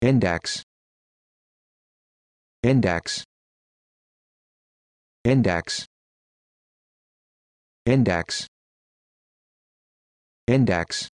index index index index index